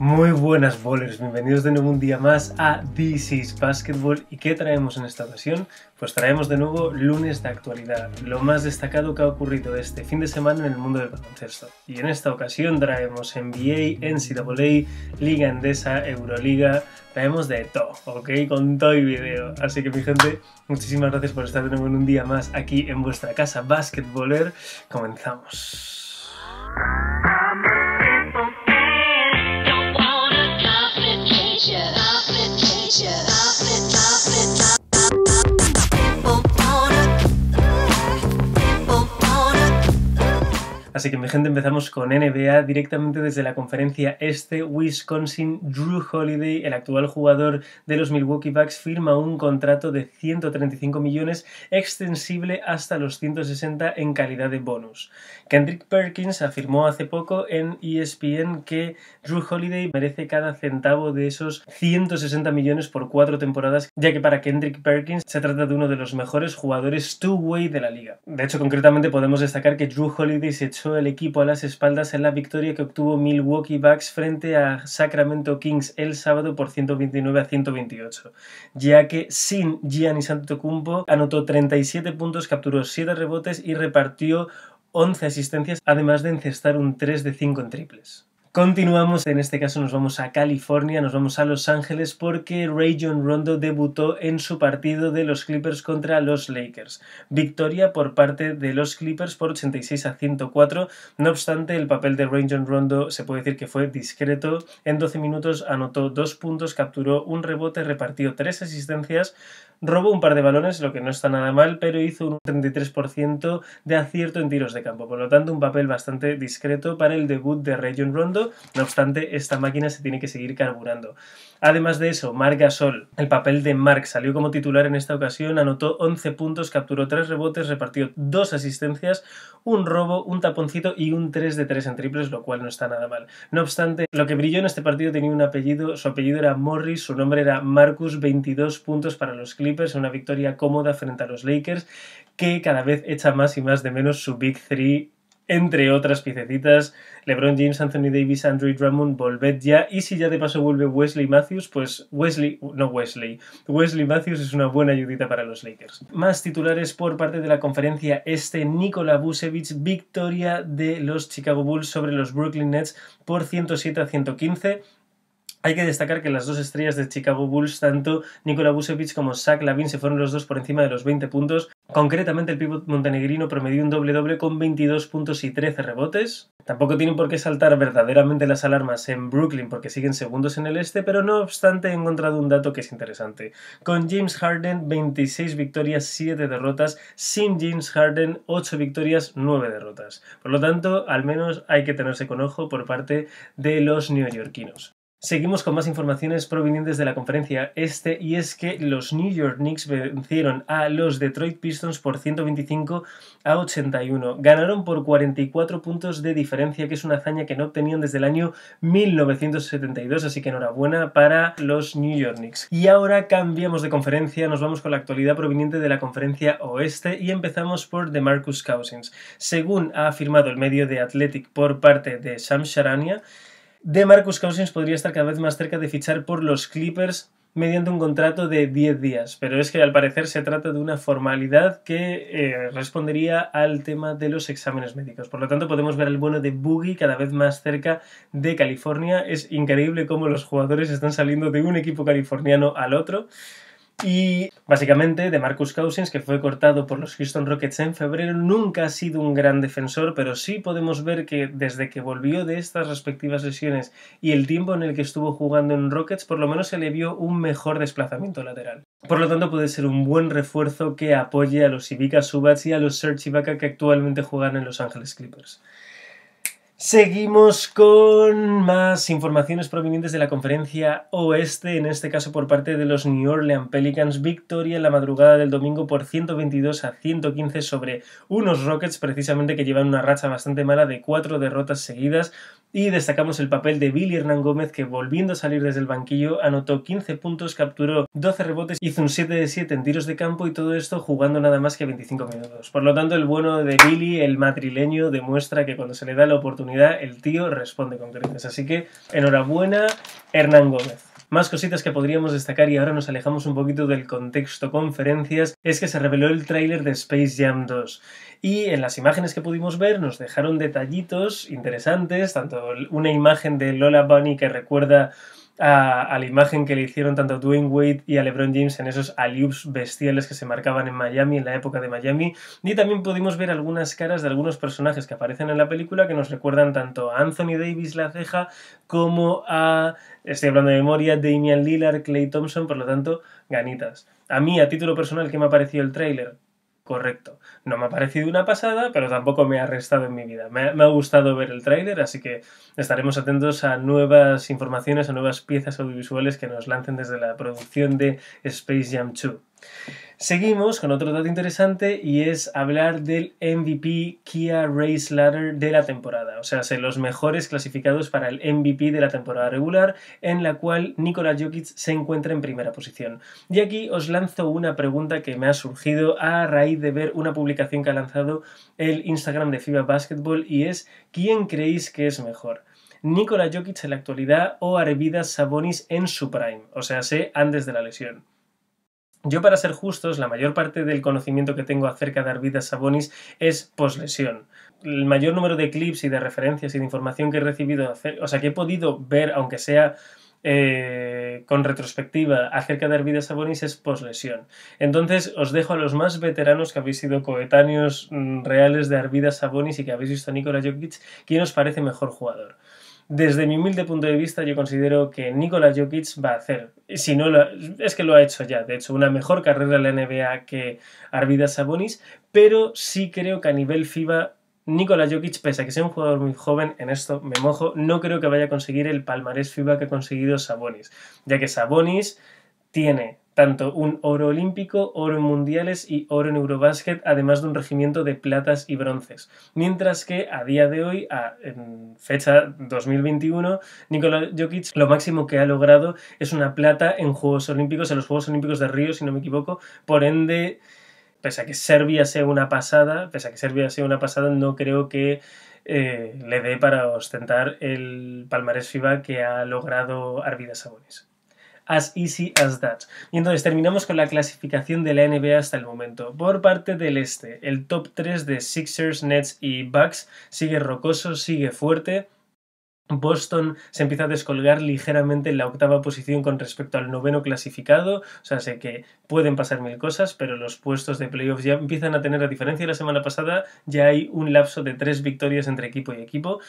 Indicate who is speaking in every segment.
Speaker 1: Muy buenas bowlers, bienvenidos de nuevo un día más a This Basketball y ¿qué traemos en esta ocasión? Pues traemos de nuevo lunes de actualidad, lo más destacado que ha ocurrido este fin de semana en el mundo del baloncesto. Y en esta ocasión traemos NBA, NCAA, Liga Endesa, Euroliga, traemos de todo, ¿ok? Con todo y video. Así que mi gente, muchísimas gracias por estar de nuevo en un día más aquí en vuestra casa Basketballer. Comenzamos. Así que mi gente, empezamos con NBA directamente desde la conferencia este. Wisconsin Drew Holiday, el actual jugador de los Milwaukee Bucks, firma un contrato de 135 millones extensible hasta los 160 en calidad de bonus. Kendrick Perkins afirmó hace poco en ESPN que Drew Holiday merece cada centavo de esos 160 millones por cuatro temporadas, ya que para Kendrick Perkins se trata de uno de los mejores jugadores two-way de la liga. De hecho, concretamente podemos destacar que Drew Holiday se echó el equipo a las espaldas en la victoria que obtuvo Milwaukee Bucks frente a Sacramento Kings el sábado por 129 a 128, ya que sin Giannis Antetokounmpo anotó 37 puntos, capturó 7 rebotes y repartió 11 asistencias, además de encestar un 3 de 5 en triples. Continuamos, en este caso nos vamos a California, nos vamos a Los Ángeles porque Ray Rondo debutó en su partido de los Clippers contra los Lakers. Victoria por parte de los Clippers por 86 a 104. No obstante, el papel de Ray Rondo se puede decir que fue discreto. En 12 minutos anotó dos puntos, capturó un rebote, repartió tres asistencias, robó un par de balones, lo que no está nada mal, pero hizo un 33% de acierto en tiros de campo. Por lo tanto, un papel bastante discreto para el debut de Ray Rondo no obstante, esta máquina se tiene que seguir carburando. Además de eso, Marc Gasol, el papel de Marc salió como titular en esta ocasión, anotó 11 puntos, capturó 3 rebotes, repartió 2 asistencias, un robo, un taponcito y un 3 de 3 en triples, lo cual no está nada mal. No obstante, lo que brilló en este partido tenía un apellido, su apellido era Morris, su nombre era Marcus, 22 puntos para los Clippers, una victoria cómoda frente a los Lakers, que cada vez echa más y más de menos su Big 3 entre otras piececitas. LeBron James, Anthony Davis, Andrew Drummond, volved ya. Y si ya de paso vuelve Wesley Matthews, pues Wesley, no Wesley, Wesley Matthews es una buena ayudita para los Lakers. Más titulares por parte de la conferencia este, Nikola Vucevic, victoria de los Chicago Bulls sobre los Brooklyn Nets por 107 a 115. Hay que destacar que las dos estrellas de Chicago Bulls, tanto Nikola Vucevic como Zach Lavin, se fueron los dos por encima de los 20 puntos. Concretamente, el pívot montenegrino promedió un doble-doble con 22 puntos y 13 rebotes. Tampoco tienen por qué saltar verdaderamente las alarmas en Brooklyn porque siguen segundos en el este, pero no obstante he encontrado un dato que es interesante. Con James Harden, 26 victorias, 7 derrotas. Sin James Harden, 8 victorias, 9 derrotas. Por lo tanto, al menos hay que tenerse con ojo por parte de los neoyorquinos. Seguimos con más informaciones provenientes de la conferencia este y es que los New York Knicks vencieron a los Detroit Pistons por 125 a 81. Ganaron por 44 puntos de diferencia, que es una hazaña que no obtenían desde el año 1972, así que enhorabuena para los New York Knicks. Y ahora cambiamos de conferencia, nos vamos con la actualidad proveniente de la conferencia oeste y empezamos por DeMarcus Cousins. Según ha afirmado el medio de Athletic por parte de Sam Sharania, de Marcus Cousins podría estar cada vez más cerca de fichar por los Clippers mediante un contrato de 10 días, pero es que al parecer se trata de una formalidad que eh, respondería al tema de los exámenes médicos. Por lo tanto, podemos ver el bueno de Boogie cada vez más cerca de California. Es increíble cómo los jugadores están saliendo de un equipo californiano al otro. Y básicamente de Marcus Cousins, que fue cortado por los Houston Rockets en febrero, nunca ha sido un gran defensor, pero sí podemos ver que desde que volvió de estas respectivas sesiones y el tiempo en el que estuvo jugando en Rockets, por lo menos se le vio un mejor desplazamiento lateral. Por lo tanto, puede ser un buen refuerzo que apoye a los Ibika Subats y a los Serge Ibaka que actualmente juegan en Los Ángeles Clippers. Seguimos con más informaciones provenientes de la conferencia oeste, en este caso por parte de los New Orleans Pelicans. Victoria en la madrugada del domingo por 122 a 115 sobre unos Rockets, precisamente que llevan una racha bastante mala de cuatro derrotas seguidas. Y destacamos el papel de Billy Hernán Gómez, que volviendo a salir desde el banquillo, anotó 15 puntos, capturó 12 rebotes, hizo un 7 de 7 en tiros de campo y todo esto jugando nada más que 25 minutos. Por lo tanto, el bueno de Billy, el madrileño, demuestra que cuando se le da la oportunidad, el tío responde con creces. Así que enhorabuena, Hernán Gómez. Más cositas que podríamos destacar y ahora nos alejamos un poquito del contexto conferencias es que se reveló el tráiler de Space Jam 2 y en las imágenes que pudimos ver nos dejaron detallitos interesantes, tanto una imagen de Lola Bunny que recuerda a, la imagen que le hicieron tanto a Dwayne Wade y a LeBron James en esos aliups bestiales que se marcaban en Miami, en la época de Miami. Y también pudimos ver algunas caras de algunos personajes que aparecen en la película que nos recuerdan tanto a Anthony Davis, la ceja, como a, estoy hablando de memoria, Damian Lillard, Clay Thompson, por lo tanto, ganitas. A mí, a título personal, ¿qué me ha parecido el tráiler? correcto. No me ha parecido una pasada, pero tampoco me ha restado en mi vida. Me ha, gustado ver el tráiler, así que estaremos atentos a nuevas informaciones, a nuevas piezas audiovisuales que nos lancen desde la producción de Space Jam 2. Seguimos con otro dato interesante y es hablar del MVP Kia Race Ladder de la temporada, o sea, los mejores clasificados para el MVP de la temporada regular, en la cual Nikola Jokic se encuentra en primera posición. Y aquí os lanzo una pregunta que me ha surgido a raíz de ver una publicación que ha lanzado el Instagram de FIBA Basketball y es ¿quién creéis que es mejor? Nikola Jokic en la actualidad o Arvidas Sabonis en su prime, o sea, sé antes de la lesión. Yo, para ser justos, la mayor parte del conocimiento que tengo acerca de Arvidas Sabonis es poslesión. El mayor número de clips y de referencias y de información que he recibido, o sea, que he podido ver, aunque sea eh, con retrospectiva acerca de Arvidas Sabonis es poslesión. Entonces os dejo a los más veteranos que habéis sido coetáneos mm, reales de Arvidas Sabonis y que habéis visto a Nikola Jokic, quién os parece mejor jugador. Desde mi humilde punto de vista, yo considero que Nikola Jokic va a hacer, si no lo, es que lo ha hecho ya, de hecho, una mejor carrera en la NBA que Arvidas Sabonis, pero sí creo que a nivel FIBA Nikola Jokic, pese a que sea un jugador muy joven, en esto me mojo, no creo que vaya a conseguir el palmarés FIBA que ha conseguido Sabonis, ya que Sabonis tiene tanto un oro olímpico, oro en mundiales y oro en Eurobasket, además de un regimiento de platas y bronces. Mientras que a día de hoy, en fecha 2021, Nikola Jokic lo máximo que ha logrado es una plata en Juegos Olímpicos, en los Juegos Olímpicos de Río, si no me equivoco. Por ende, pese a que Serbia sea una pasada, pese que Serbia sea una pasada, no creo que eh, le dé para ostentar el palmarés FIBA que ha logrado Arvidas Sabonis as easy as that. Y entonces terminamos con la clasificación de la NBA hasta el momento. Por parte del este, el top 3 de Sixers, Nets y Bucks sigue rocoso, sigue fuerte. Boston se empieza a descolgar ligeramente en la octava posición con respecto al noveno clasificado, o sea, sé que pueden pasar mil cosas, pero los puestos de playoffs ya empiezan a tener, la diferencia la semana pasada, ya hay un lapso de tres victorias entre equipo y equipo.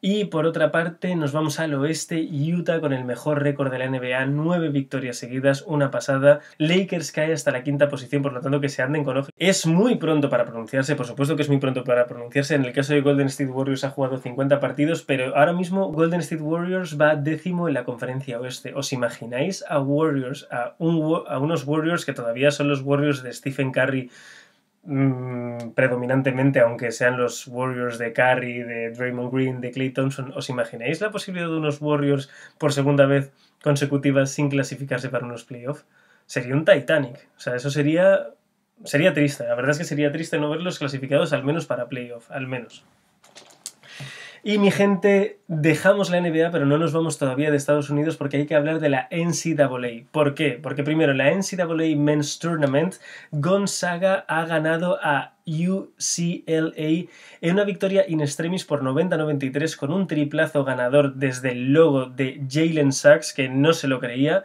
Speaker 1: Y por otra parte, nos vamos al oeste, Utah con el mejor récord de la NBA, nueve victorias seguidas, una pasada. Lakers cae hasta la quinta posición, por lo tanto que se anden con ojo. Es muy pronto para pronunciarse, por supuesto que es muy pronto para pronunciarse. En el caso de Golden State Warriors ha jugado 50 partidos, pero ahora mismo Golden State Warriors va décimo en la conferencia oeste. ¿Os imagináis a Warriors, a, a unos Warriors que todavía son los Warriors de Stephen Curry? Mm, predominantemente, aunque sean los Warriors de Curry, de Draymond Green, de Clay Thompson, ¿os imagináis la posibilidad de unos Warriors por segunda vez consecutiva sin clasificarse para unos playoffs? Sería un Titanic. O sea, eso sería sería triste. La verdad es que sería triste no verlos clasificados al menos para playoff, al menos. Y mi gente, dejamos la NBA, pero no nos vamos todavía de Estados Unidos porque hay que hablar de la NCAA. ¿Por qué? Porque primero, la NCAA Men's Tournament, Gonzaga ha ganado a UCLA en una victoria in extremis por 90-93 con un triplazo ganador desde el logo de Jalen Sachs, que no se lo creía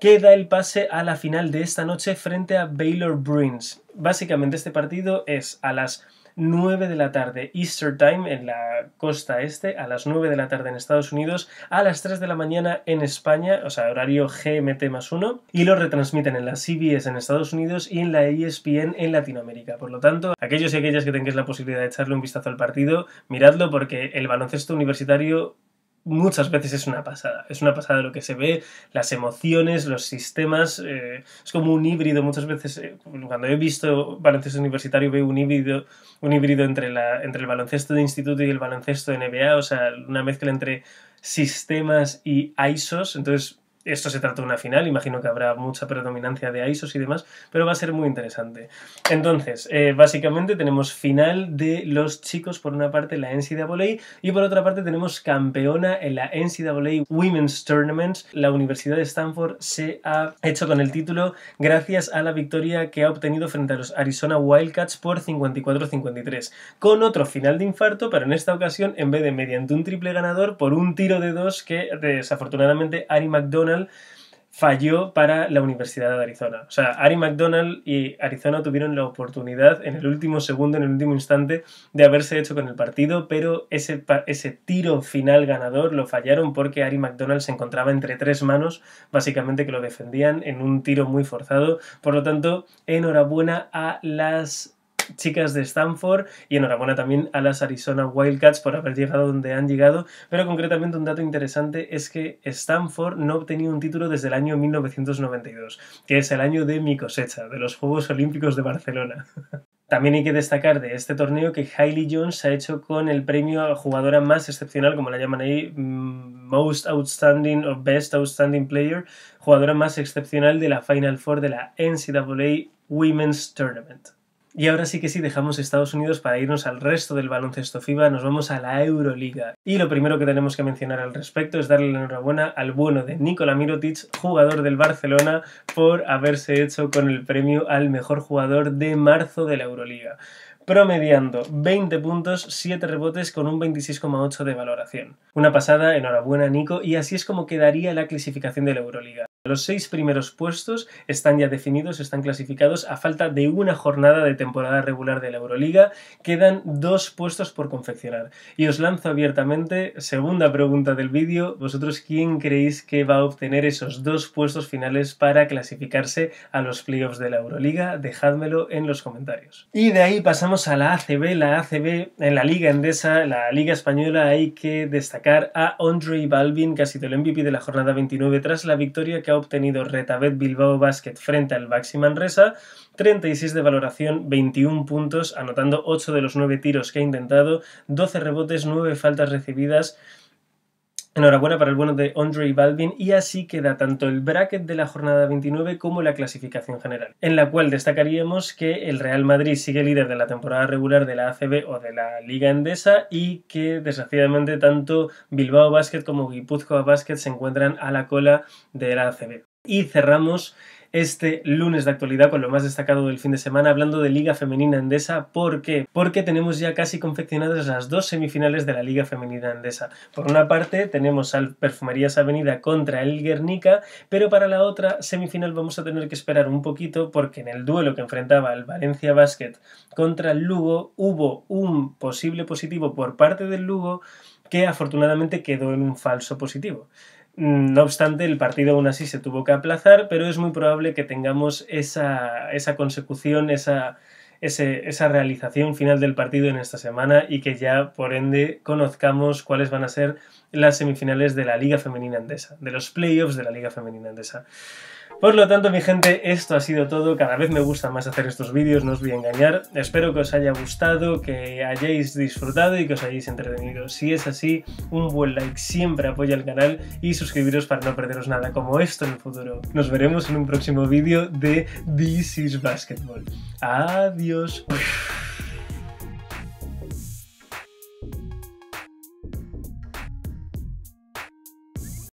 Speaker 1: que da el pase a la final de esta noche frente a Baylor Bruins. Básicamente este partido es a las 9 de la tarde, Easter Time, en la costa este, a las 9 de la tarde en Estados Unidos, a las 3 de la mañana en España, o sea, horario GMT más 1, y lo retransmiten en la CBS en Estados Unidos y en la ESPN en Latinoamérica. Por lo tanto, aquellos y aquellas que tengáis la posibilidad de echarle un vistazo al partido, miradlo porque el baloncesto universitario muchas veces es una pasada. Es una pasada lo que se ve, las emociones, los sistemas. Eh, es como un híbrido. Muchas veces, eh, cuando he visto baloncesto universitario, veo un híbrido, un híbrido entre, la, entre el baloncesto de instituto y el baloncesto de NBA. O sea, una mezcla entre sistemas y ISOs. Entonces, esto se trata de una final, imagino que habrá mucha predominancia de ISOs y demás, pero va a ser muy interesante. Entonces, eh, básicamente tenemos final de los chicos, por una parte la NCAA, y por otra parte tenemos campeona en la NCAA Women's Tournament. La Universidad de Stanford se ha hecho con el título gracias a la victoria que ha obtenido frente a los Arizona Wildcats por 54-53, con otro final de infarto, pero en esta ocasión, en vez de mediante un triple ganador, por un tiro de dos que eh, desafortunadamente Ari McDonald falló para la Universidad de Arizona. O sea, Ari McDonald y Arizona tuvieron la oportunidad en el último segundo, en el último instante, de haberse hecho con el partido, pero ese, ese tiro final ganador lo fallaron porque Ari McDonald se encontraba entre tres manos, básicamente que lo defendían en un tiro muy forzado. Por lo tanto, enhorabuena a las chicas de Stanford y enhorabuena también a las Arizona Wildcats por haber llegado donde han llegado, pero concretamente un dato interesante es que Stanford no obtenía un título desde el año 1992, que es el año de mi cosecha, de los Juegos Olímpicos de Barcelona. También hay que destacar de este torneo que Hailey Jones ha hecho con el premio a jugadora más excepcional, como la llaman ahí, mm, Most Outstanding o Best Outstanding Player, jugadora más excepcional de la Final Four de la NCAA Women's Tournament. Y ahora sí que sí dejamos Estados Unidos para irnos al resto del baloncesto FIBA, nos vamos a la Euroliga. Y lo primero que tenemos que mencionar al respecto es darle la enhorabuena al bueno de Nikola Mirotic, jugador del Barcelona, por haberse hecho con el premio al mejor jugador de marzo de la Euroliga, promediando 20 puntos, 7 rebotes con un 26,8 de valoración. Una pasada, enhorabuena Nico, y así es como quedaría la clasificación de la Euroliga. Los seis primeros puestos están ya definidos, están clasificados a falta de una jornada de temporada regular de la Euroliga. Quedan dos puestos por confeccionar. Y os lanzo abiertamente, segunda pregunta del vídeo, ¿vosotros quién creéis que va a obtener esos dos puestos finales para clasificarse a los playoffs de la Euroliga? Dejádmelo en los comentarios. Y de ahí pasamos a la ACB. La ACB, en la Liga Endesa, la Liga Española, hay que destacar a Andre Balvin, que ha sido el MVP de la jornada 29 tras la victoria que ha obtenido Retabet Bilbao Basket frente al Baxi Manresa, 36 de valoración, 21 puntos, anotando 8 de los 9 tiros que ha intentado, 12 rebotes, 9 faltas recibidas, Enhorabuena para el bueno de Andrey Balvin y así queda tanto el bracket de la jornada 29 como la clasificación general, en la cual destacaríamos que el Real Madrid sigue líder de la temporada regular de la ACB o de la Liga Endesa y que desgraciadamente tanto Bilbao Basket como Guipúzcoa Basket se encuentran a la cola de la ACB. Y cerramos este lunes de actualidad con lo más destacado del fin de semana, hablando de Liga Femenina Endesa. ¿Por qué? Porque tenemos ya casi confeccionadas las dos semifinales de la Liga Femenina Endesa. Por una parte, tenemos al Perfumerías Avenida contra el Guernica, pero para la otra semifinal vamos a tener que esperar un poquito porque en el duelo que enfrentaba el Valencia Basket contra el Lugo hubo un posible positivo por parte del Lugo que afortunadamente quedó en un falso positivo. Mm, no obstante, el partido aún así se tuvo que aplazar, pero es muy probable que tengamos esa, consecución, esa, esa realización final del partido en esta semana y que ya, por ende, conozcamos cuáles van a ser las semifinales de la Liga Femenina Andesa, de los playoffs de la Liga Femenina Andesa. Por lo tanto, mi gente, esto ha sido todo. Cada vez me gusta más hacer estos vídeos, no os voy a engañar. Espero que os haya gustado, que hayáis disfrutado y que os hayáis entretenido. Si es así, un buen like siempre apoya al canal y suscribiros para no perderos nada como esto en el futuro. Nos veremos en un próximo vídeo de This Basketball. Adiós.